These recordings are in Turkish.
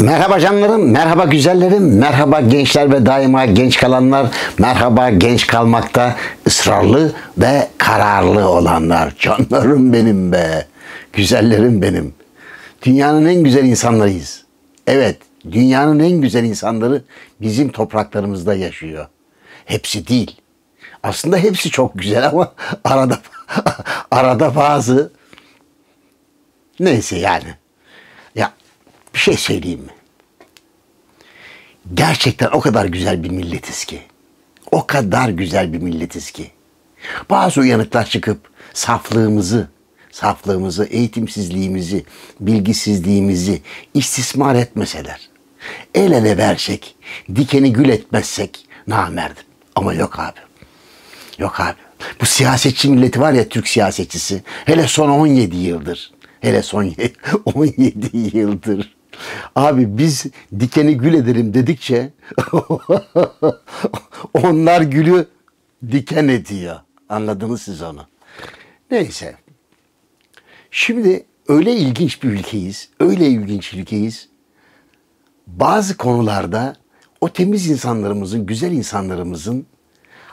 Merhaba canlarım, merhaba güzellerim, merhaba gençler ve daima genç kalanlar, merhaba genç kalmakta ısrarlı ve kararlı olanlar. Canlarım benim be, güzellerim benim. Dünyanın en güzel insanlarıyız. Evet, dünyanın en güzel insanları bizim topraklarımızda yaşıyor. Hepsi değil. Aslında hepsi çok güzel ama arada arada bazı neyse yani bir şey söyleyeyim mi? Gerçekten o kadar güzel bir milletiz ki. O kadar güzel bir milletiz ki. Bazı uyanıklar çıkıp saflığımızı, saflığımızı, eğitimsizliğimizi, bilgisizliğimizi istismar etmeseler, el ele versek, dikeni gül etmezsek namerdim. Ama yok abi. Yok abi. Bu siyasetçi milleti var ya Türk siyasetçisi. Hele son 17 yıldır. Hele son 17 yıldır. Abi biz dikeni gül edelim dedikçe onlar gülü diken ediyor. Anladınız siz onu. Neyse. Şimdi öyle ilginç bir ülkeyiz. Öyle ilginç ülkeyiz. Bazı konularda o temiz insanlarımızın, güzel insanlarımızın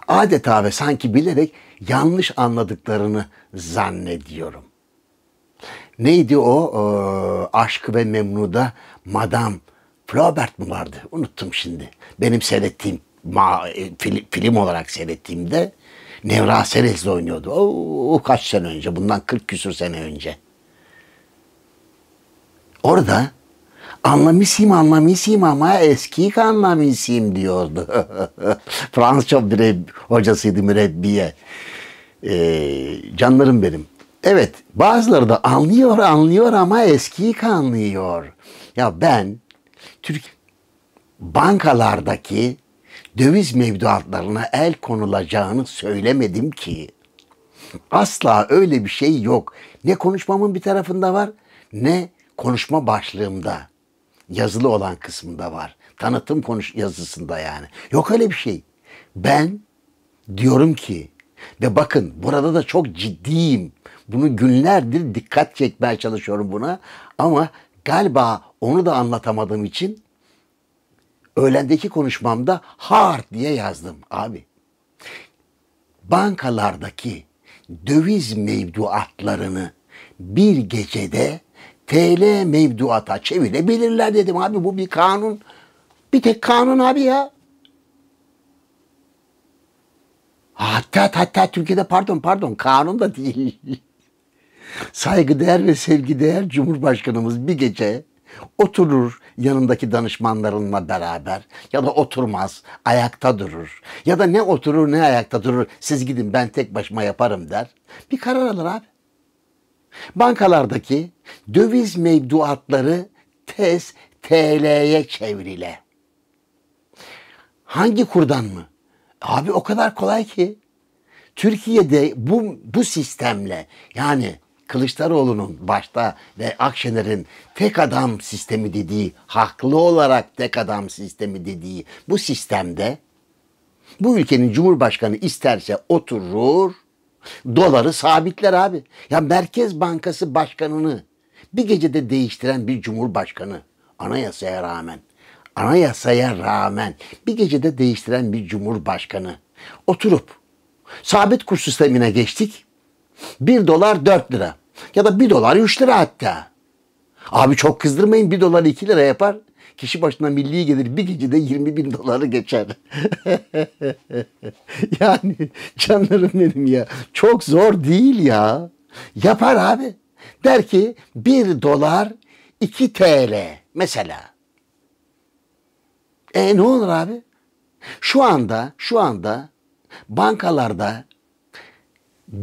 adeta ve sanki bilerek yanlış anladıklarını zannediyorum. Neydi o? Ee, Aşk ve Memnu'da Madame Flaubert mı vardı? Unuttum şimdi. Benim seyrettiğim ma, e, film, film olarak seyrettiğimde Nevra Serez'le oynuyordu. O, kaç sene önce? Bundan 40 küsur sene önce. Orada anlamışım anlamışım ama eski anlamışım diyordu. Fransızca bir hocasıydı mürebbiye. Ee, canlarım benim. Evet bazıları da anlıyor anlıyor ama eskiyi kanlıyor. Ya ben Türk bankalardaki döviz mevduatlarına el konulacağını söylemedim ki. Asla öyle bir şey yok. Ne konuşmamın bir tarafında var ne konuşma başlığımda yazılı olan kısmında var. Tanıtım konuş yazısında yani. Yok öyle bir şey. Ben diyorum ki ve bakın burada da çok ciddiyim. Bunu günlerdir dikkat çekmeye çalışıyorum buna. Ama galiba onu da anlatamadığım için öğlendeki konuşmamda hard diye yazdım abi. Bankalardaki döviz mevduatlarını bir gecede TL mevduata çevirebilirler dedim abi bu bir kanun. Bir tek kanun abi ya. Hatta hatta Türkiye'de pardon pardon kanun da değil. Saygıdeğer ve sevgideğer Cumhurbaşkanımız bir gece oturur yanındaki danışmanlarınla beraber ya da oturmaz ayakta durur ya da ne oturur ne ayakta durur siz gidin ben tek başıma yaparım der bir karar alır abi. Bankalardaki döviz mevduatları tez TL'ye çevrile. Hangi kurdan mı? Abi o kadar kolay ki. Türkiye'de bu, bu sistemle yani Kılıçdaroğlu'nun başta ve Akşener'in tek adam sistemi dediği, haklı olarak tek adam sistemi dediği bu sistemde bu ülkenin cumhurbaşkanı isterse oturur, doları sabitler abi. Ya Merkez Bankası başkanını bir gecede değiştiren bir cumhurbaşkanı anayasaya rağmen anayasaya rağmen bir gecede değiştiren bir cumhurbaşkanı oturup sabit kur sistemine geçtik. 1 dolar 4 lira ya da 1 dolar 3 lira hatta. Abi çok kızdırmayın 1 dolar 2 lira yapar. Kişi başına milli gelir bir gecede 20 bin doları geçer. yani canlarım benim ya. Çok zor değil ya. Yapar abi. Der ki 1 dolar 2 TL mesela. E ne olur abi? Şu anda, şu anda bankalarda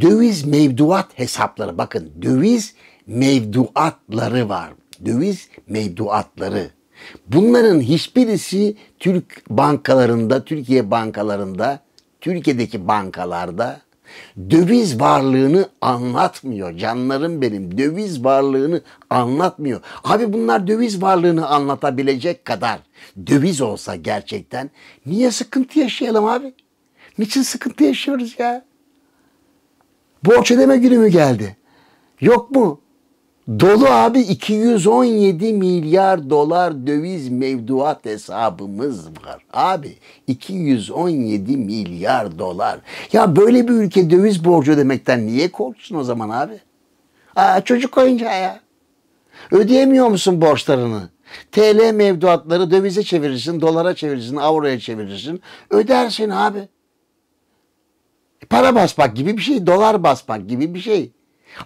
döviz mevduat hesapları bakın döviz mevduatları var. Döviz mevduatları. Bunların hiçbirisi Türk bankalarında, Türkiye bankalarında, Türkiye'deki bankalarda döviz varlığını anlatmıyor. Canlarım benim döviz varlığını anlatmıyor. Abi bunlar döviz varlığını anlatabilecek kadar döviz olsa gerçekten niye sıkıntı yaşayalım abi? Niçin sıkıntı yaşıyoruz ya? Borç ödeme günü mü geldi? Yok mu? Dolu abi 217 milyar dolar döviz mevduat hesabımız var. Abi 217 milyar dolar. Ya böyle bir ülke döviz borcu demekten niye korksun o zaman abi? Aa, çocuk oyuncağı ya. Ödeyemiyor musun borçlarını? TL mevduatları dövize çevirirsin, dolara çevirirsin, avroya çevirirsin. Ödersin abi. Para basmak gibi bir şey, dolar basmak gibi bir şey.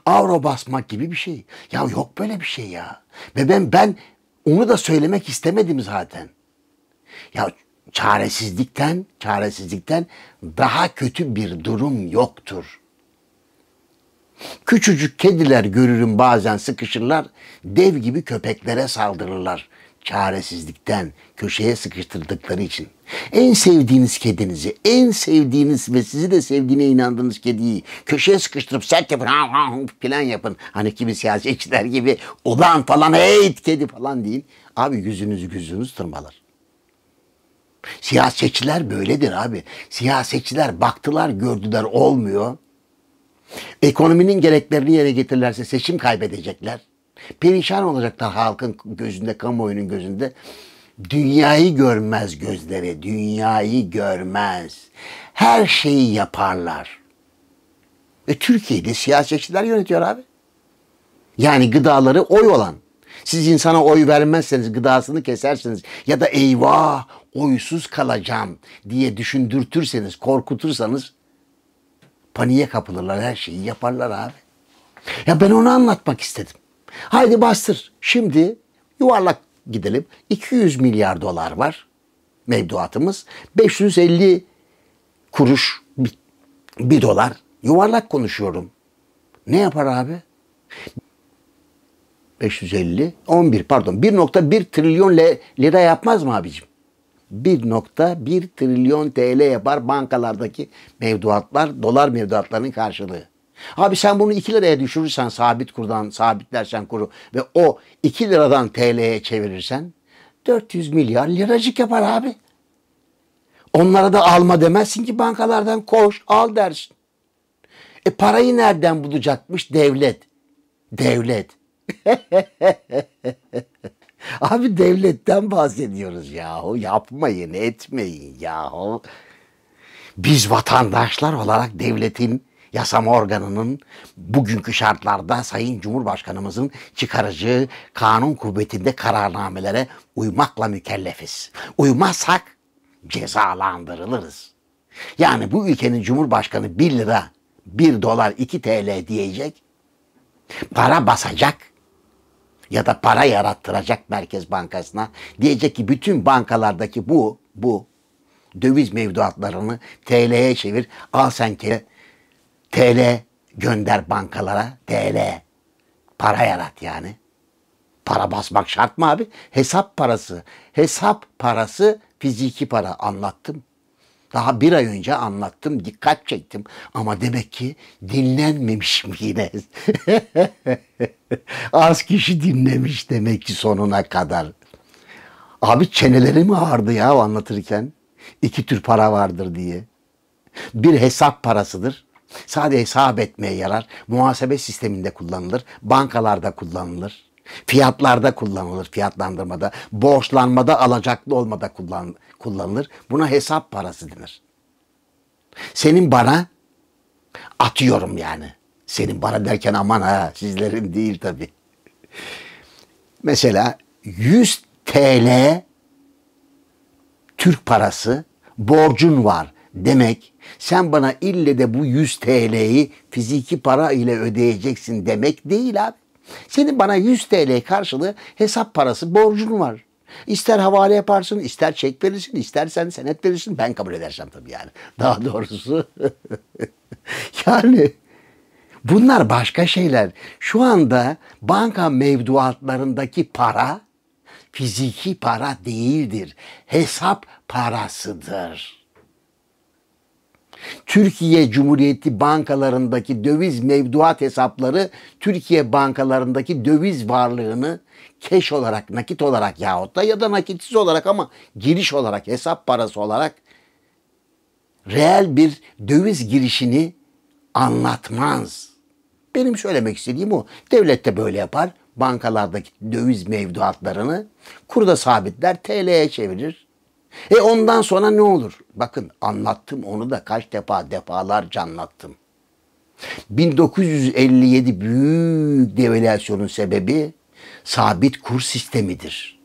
Avro basmak gibi bir şey. Ya yok böyle bir şey ya. Ve ben ben onu da söylemek istemedim zaten. Ya çaresizlikten, çaresizlikten daha kötü bir durum yoktur. Küçücük kediler görürüm bazen sıkışırlar, dev gibi köpeklere saldırırlar çaresizlikten köşeye sıkıştırdıkları için en sevdiğiniz kedinizi, en sevdiğiniz ve sizi de sevdiğine inandığınız kediyi köşeye sıkıştırıp sert yapın, plan yapın. Hani kimi siyasetçiler gibi olan falan, hey kedi falan deyin. Abi yüzünüzü yüzünüz tırmalar. Siyasetçiler böyledir abi. Siyasetçiler baktılar gördüler olmuyor. Ekonominin gereklerini yere getirirlerse seçim kaybedecekler. Perişan olacaklar halkın gözünde, kamuoyunun gözünde. Dünyayı görmez gözleri, dünyayı görmez. Her şeyi yaparlar. E, Türkiye'de siyasetçiler yönetiyor abi. Yani gıdaları oy olan. Siz insana oy vermezseniz gıdasını kesersiniz ya da eyvah oysuz kalacağım diye düşündürtürseniz, korkutursanız paniğe kapılırlar her şeyi yaparlar abi. Ya ben onu anlatmak istedim. Haydi bastır. Şimdi yuvarlak gidelim. 200 milyar dolar var mevduatımız. 550 kuruş bir dolar. Yuvarlak konuşuyorum. Ne yapar abi? 550, 11 pardon 1.1 trilyon lira yapmaz mı abicim? 1.1 trilyon TL yapar bankalardaki mevduatlar, dolar mevduatlarının karşılığı. Abi sen bunu 2 liraya düşürürsen sabit kurdan sabitlersen kuru ve o 2 liradan TL'ye çevirirsen 400 milyar liracık yapar abi. Onlara da alma demezsin ki bankalardan koş al dersin. E parayı nereden bulacakmış devlet? Devlet. Abi devletten bahsediyoruz yahu. Yapmayın, etmeyin yahu. Biz vatandaşlar olarak devletin yasama organının bugünkü şartlarda Sayın Cumhurbaşkanımızın çıkarıcı kanun kuvvetinde kararnamelere uymakla mükellefiz. Uymazsak cezalandırılırız. Yani bu ülkenin Cumhurbaşkanı 1 lira, 1 dolar, 2 TL diyecek, para basacak ya da para yarattıracak Merkez Bankası'na. Diyecek ki bütün bankalardaki bu, bu döviz mevduatlarını TL'ye çevir, al sen kere TL gönder bankalara. TL. Para yarat yani. Para basmak şart mı abi? Hesap parası. Hesap parası fiziki para anlattım. Daha bir ay önce anlattım, dikkat çektim. Ama demek ki dinlenmemiş mi yine? Az kişi dinlemiş demek ki sonuna kadar. Abi çeneleri mi ağrıdı ya anlatırken? İki tür para vardır diye. Bir hesap parasıdır. Sadece hesap etmeye yarar. Muhasebe sisteminde kullanılır. Bankalarda kullanılır. Fiyatlarda kullanılır, fiyatlandırmada, borçlanmada, alacaklı olmada kullan, kullanılır. Buna hesap parası denir. Senin bana atıyorum yani. Senin bana derken aman ha sizlerin değil tabi. Mesela 100 TL Türk parası borcun var demek, sen bana ille de bu 100 TL'yi fiziki para ile ödeyeceksin demek değil abi. Senin bana 100 TL karşılığı hesap parası borcun var. İster havale yaparsın, ister çek verirsin, istersen senet verirsin. Ben kabul edersem tabii yani. Daha doğrusu. yani bunlar başka şeyler. Şu anda banka mevduatlarındaki para fiziki para değildir. Hesap parasıdır. Türkiye Cumhuriyeti bankalarındaki döviz mevduat hesapları Türkiye bankalarındaki döviz varlığını keş olarak, nakit olarak yahut da ya da nakitsiz olarak ama giriş olarak, hesap parası olarak reel bir döviz girişini anlatmaz. Benim söylemek istediğim o. Devlet de böyle yapar. Bankalardaki döviz mevduatlarını kurda sabitler, TL'ye çevirir e ondan sonra ne olur? Bakın anlattım onu da kaç defa defalarca anlattım. 1957 büyük devalüasyonun sebebi sabit kur sistemidir.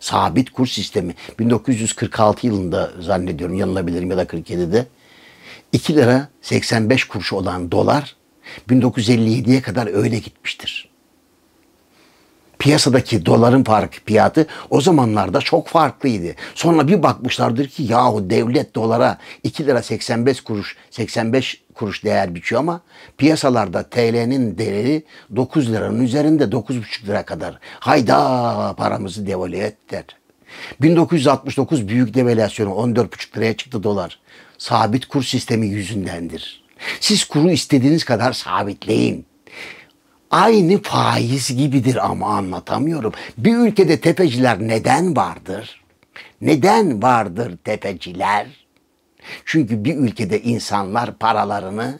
Sabit kur sistemi 1946 yılında zannediyorum yanılabilirim ya da 47'de 2 lira 85 kuruş olan dolar 1957'ye kadar öyle gitmiştir piyasadaki doların fark fiyatı o zamanlarda çok farklıydı. Sonra bir bakmışlardır ki yahu devlet dolara 2 lira 85 kuruş 85 kuruş değer biçiyor ama piyasalarda TL'nin değeri 9 liranın üzerinde 9,5 lira kadar. Hayda paramızı devalü ettiler. 1969 büyük devalüasyonu 14,5 liraya çıktı dolar. Sabit kur sistemi yüzündendir. Siz kuru istediğiniz kadar sabitleyin. Aynı faiz gibidir ama anlatamıyorum. Bir ülkede tepeciler neden vardır? Neden vardır tepeciler? Çünkü bir ülkede insanlar paralarını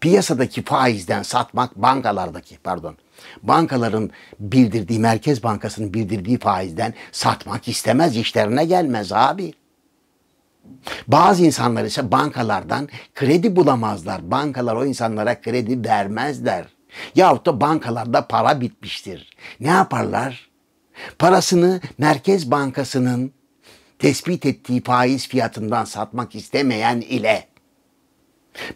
piyasadaki faizden satmak bankalardaki pardon bankaların bildirdiği Merkez Bankası'nın bildirdiği faizden satmak istemez işlerine gelmez abi. Bazı insanlar ise bankalardan kredi bulamazlar. Bankalar o insanlara kredi vermezler. Yahut da bankalarda para bitmiştir. Ne yaparlar? Parasını Merkez Bankası'nın tespit ettiği faiz fiyatından satmak istemeyen ile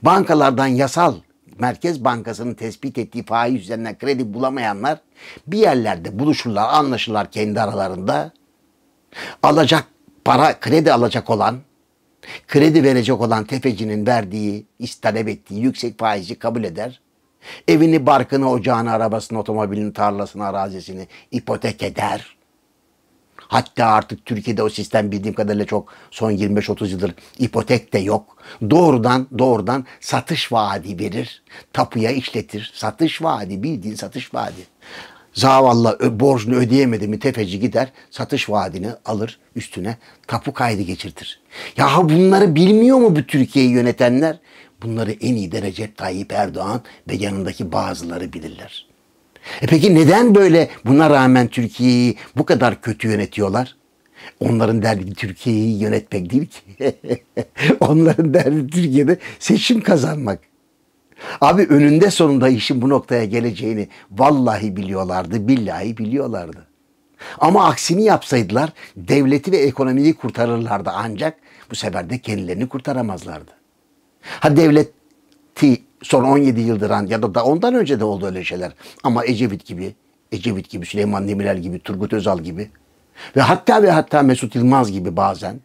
bankalardan yasal Merkez Bankası'nın tespit ettiği faiz üzerinden kredi bulamayanlar bir yerlerde buluşurlar, anlaşırlar kendi aralarında. Alacak para, kredi alacak olan, kredi verecek olan tefecinin verdiği, talep ettiği yüksek faizi kabul eder. Evini, barkını, ocağını, arabasını, otomobilini, tarlasını, arazisini ipotek eder. Hatta artık Türkiye'de o sistem bildiğim kadarıyla çok son 25-30 yıldır ipotek de yok. Doğrudan doğrudan satış vaadi verir. Tapuya işletir. Satış vaadi bildiğin satış vaadi. Zavallı borcunu ödeyemedi mi tefeci gider satış vaadini alır üstüne tapu kaydı geçirtir. Ya bunları bilmiyor mu bu Türkiye'yi yönetenler? Bunları en iyi derece Recep Tayyip Erdoğan ve yanındaki bazıları bilirler. E peki neden böyle buna rağmen Türkiye'yi bu kadar kötü yönetiyorlar? Onların derdi Türkiye'yi yönetmek değil ki. Onların derdi Türkiye'de seçim kazanmak. Abi önünde sonunda işin bu noktaya geleceğini vallahi biliyorlardı, billahi biliyorlardı. Ama aksini yapsaydılar devleti ve ekonomiyi kurtarırlardı ancak bu sefer de kendilerini kurtaramazlardı. Ha devleti son 17 yıldır ya da ondan önce de oldu öyle şeyler. Ama Ecevit gibi, Ecevit gibi, Süleyman Demirel gibi, Turgut Özal gibi ve hatta ve hatta Mesut Yılmaz gibi bazen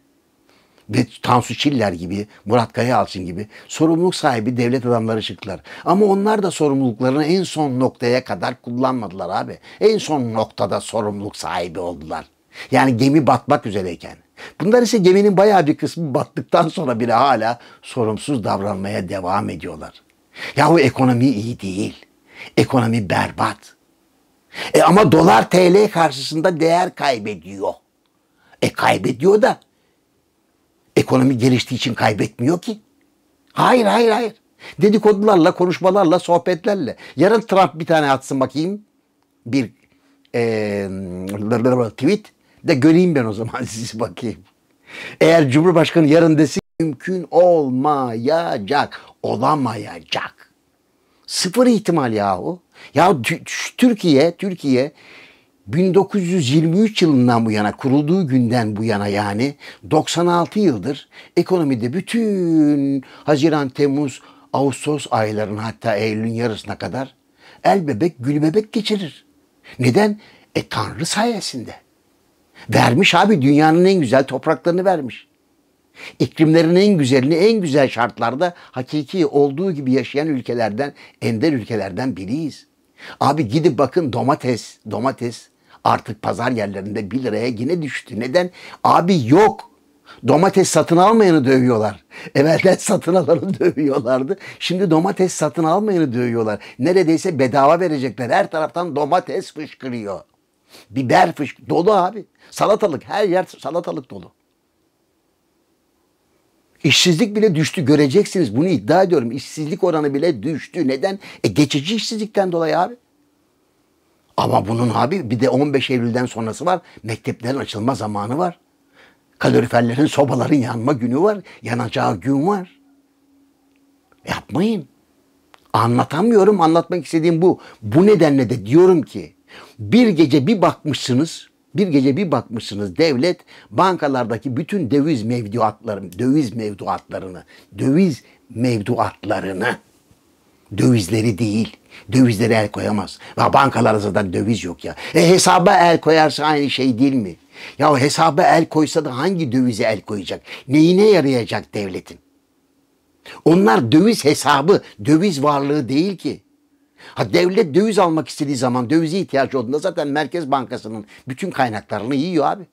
ve Tansu Çiller gibi, Murat Kaya Alçın gibi sorumluluk sahibi devlet adamları çıktılar. Ama onlar da sorumluluklarını en son noktaya kadar kullanmadılar abi. En son noktada sorumluluk sahibi oldular. Yani gemi batmak üzereyken. Bunlar ise geminin bayağı bir kısmı battıktan sonra bile hala sorumsuz davranmaya devam ediyorlar. Yahu ekonomi iyi değil. Ekonomi berbat. E ama dolar TL karşısında değer kaybediyor. E kaybediyor da ekonomi geliştiği için kaybetmiyor ki. Hayır hayır hayır. Dedikodularla, konuşmalarla, sohbetlerle. Yarın Trump bir tane atsın bakayım. Bir e, tweet. De göreyim ben o zaman sizi bakayım. Eğer Cumhurbaşkanı yarın desin mümkün olmayacak, olamayacak. Sıfır ihtimal yahu. Ya Türkiye, Türkiye 1923 yılından bu yana kurulduğu günden bu yana yani 96 yıldır ekonomide bütün Haziran, Temmuz, Ağustos aylarının hatta Eylül'ün yarısına kadar el bebek gül bebek geçirir. Neden? E Tanrı sayesinde. Vermiş abi dünyanın en güzel topraklarını vermiş. İklimlerin en güzelini en güzel şartlarda hakiki olduğu gibi yaşayan ülkelerden, ender ülkelerden biriyiz. Abi gidip bakın domates, domates artık pazar yerlerinde 1 liraya yine düştü. Neden? Abi yok. Domates satın almayanı dövüyorlar. Evvelden satın alanı dövüyorlardı. Şimdi domates satın almayanı dövüyorlar. Neredeyse bedava verecekler. Her taraftan domates fışkırıyor. Biber fış dolu abi. Salatalık her yer salatalık dolu. İşsizlik bile düştü göreceksiniz bunu iddia ediyorum. İşsizlik oranı bile düştü. Neden? E geçici işsizlikten dolayı abi. Ama bunun abi bir de 15 Eylül'den sonrası var. Mekteplerin açılma zamanı var. Kaloriferlerin, sobaların yanma günü var. Yanacağı gün var. Yapmayın. Anlatamıyorum. Anlatmak istediğim bu. Bu nedenle de diyorum ki bir gece bir bakmışsınız, bir gece bir bakmışsınız devlet bankalardaki bütün döviz mevduatlarını, döviz mevduatlarını, döviz mevduatlarını dövizleri değil. Dövizleri el koyamaz. Ya bankalarda zaten döviz yok ya. E hesaba el koyarsa aynı şey değil mi? Ya hesaba el koysa da hangi dövize el koyacak? Neyine yarayacak devletin? Onlar döviz hesabı, döviz varlığı değil ki. Ha devlet döviz almak istediği zaman dövize ihtiyacı olduğunda zaten Merkez Bankası'nın bütün kaynaklarını yiyor abi.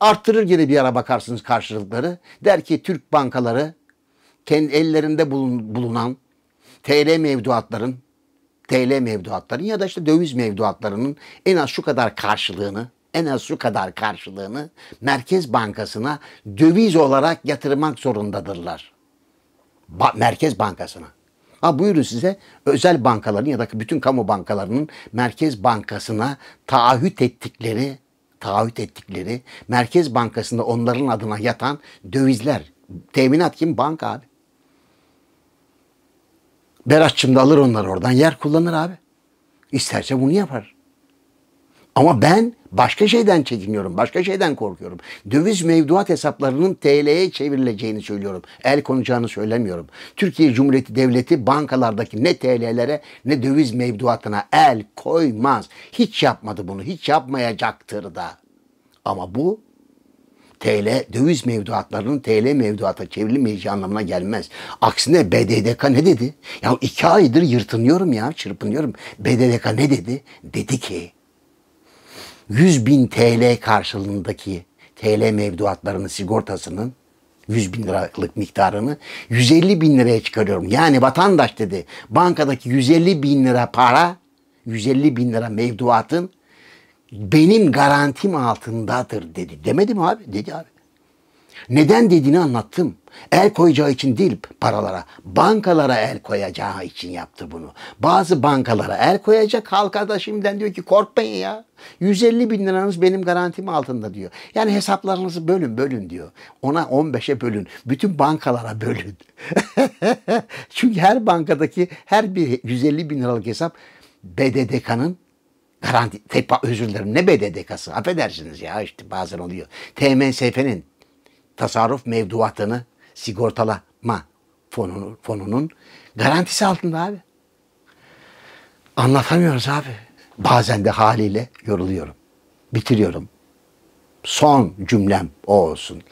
Arttırır gene bir ara bakarsınız karşılıkları. Der ki Türk bankaları kendi ellerinde bulun, bulunan TL mevduatların TL mevduatların ya da işte döviz mevduatlarının en az şu kadar karşılığını en az şu kadar karşılığını Merkez Bankası'na döviz olarak yatırmak zorundadırlar. Ba Merkez Bankası'na. Ha buyurun size özel bankaların ya da bütün kamu bankalarının Merkez Bankası'na taahhüt ettikleri taahhüt ettikleri Merkez Bankası'nda onların adına yatan dövizler. Teminat kim? Banka abi. Beratçım da alır onları oradan yer kullanır abi. İsterse bunu yapar. Ama ben başka şeyden çekiniyorum, başka şeyden korkuyorum. Döviz mevduat hesaplarının TL'ye çevrileceğini söylüyorum. El konacağını söylemiyorum. Türkiye Cumhuriyeti Devleti bankalardaki ne TL'lere ne döviz mevduatına el koymaz. Hiç yapmadı bunu, hiç yapmayacaktır da. Ama bu TL döviz mevduatlarının TL mevduata çevrilmeyeceği anlamına gelmez. Aksine BDDK ne dedi? Ya iki aydır yırtınıyorum ya çırpınıyorum. BDDK ne dedi? Dedi ki 100 bin TL karşılığındaki TL mevduatlarının sigortasının 100 bin liralık miktarını 150 bin liraya çıkarıyorum. Yani vatandaş dedi bankadaki 150 bin lira para 150 bin lira mevduatın benim garantim altındadır dedi. Demedim abi dedi abi. Neden dediğini anlattım. El koyacağı için değil paralara. Bankalara el koyacağı için yaptı bunu. Bazı bankalara el koyacak. Halka da şimdiden diyor ki korkmayın ya. 150 bin liranız benim garantim altında diyor. Yani hesaplarınızı bölün bölün diyor. Ona 15'e bölün. Bütün bankalara bölün. Çünkü her bankadaki her bir 150 bin liralık hesap BDDK'nın garanti, tepa, özür dilerim ne BDDK'sı affedersiniz ya işte bazen oluyor. TMSF'nin tasarruf mevduatını sigortalama fonunu, fonunun garantisi altında abi. Anlatamıyoruz abi. Bazen de haliyle yoruluyorum. Bitiriyorum. Son cümlem o olsun.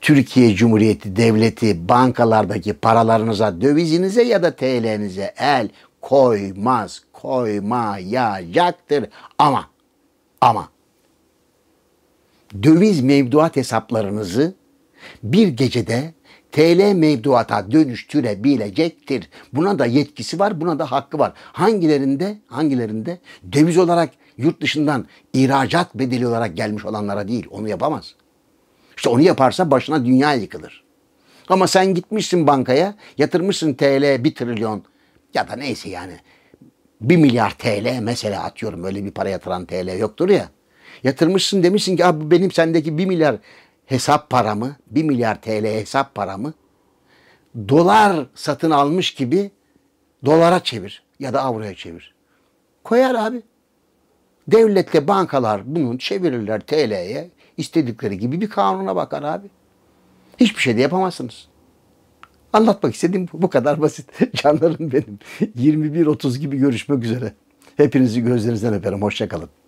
Türkiye Cumhuriyeti Devleti bankalardaki paralarınıza, dövizinize ya da TL'nize el koymaz, koymayacaktır. Ama, ama döviz mevduat hesaplarınızı bir gecede TL mevduata dönüştürebilecektir. Buna da yetkisi var, buna da hakkı var. Hangilerinde? Hangilerinde? Döviz olarak yurt dışından ihracat bedeli olarak gelmiş olanlara değil. Onu yapamaz. İşte onu yaparsa başına dünya yıkılır. Ama sen gitmişsin bankaya, yatırmışsın TL 1 trilyon ya da neyse yani 1 milyar TL mesela atıyorum öyle bir para yatıran TL yoktur ya. Yatırmışsın demişsin ki abi benim sendeki 1 milyar hesap paramı, 1 milyar TL hesap paramı dolar satın almış gibi dolara çevir ya da avroya çevir. Koyar abi. Devletle bankalar bunu çevirirler TL'ye istedikleri gibi bir kanuna bakar abi. Hiçbir şey de yapamazsınız. Anlatmak istediğim bu, bu kadar basit. Canlarım benim. 21.30 gibi görüşmek üzere. Hepinizi gözlerinizden öperim. Hoşçakalın.